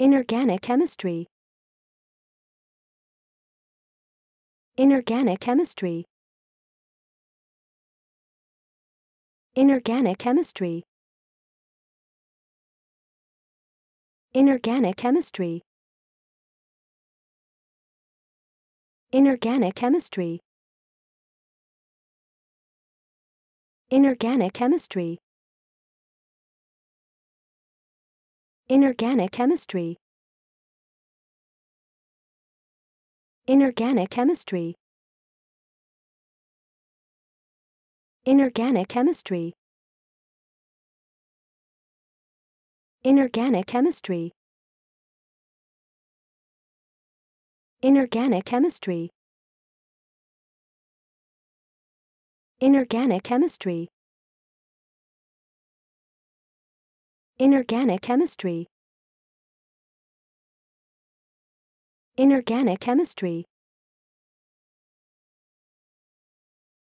Inorganic chemistry. Inorganic chemistry. Inorganic chemistry. Inorganic chemistry. Inorganic chemistry. Inorganic chemistry. Inorganic chemistry. Inorganic chemistry. Inorganic chemistry. Inorganic chemistry. Inorganic chemistry. Inorganic chemistry. Inorganic chemistry Inorganic chemistry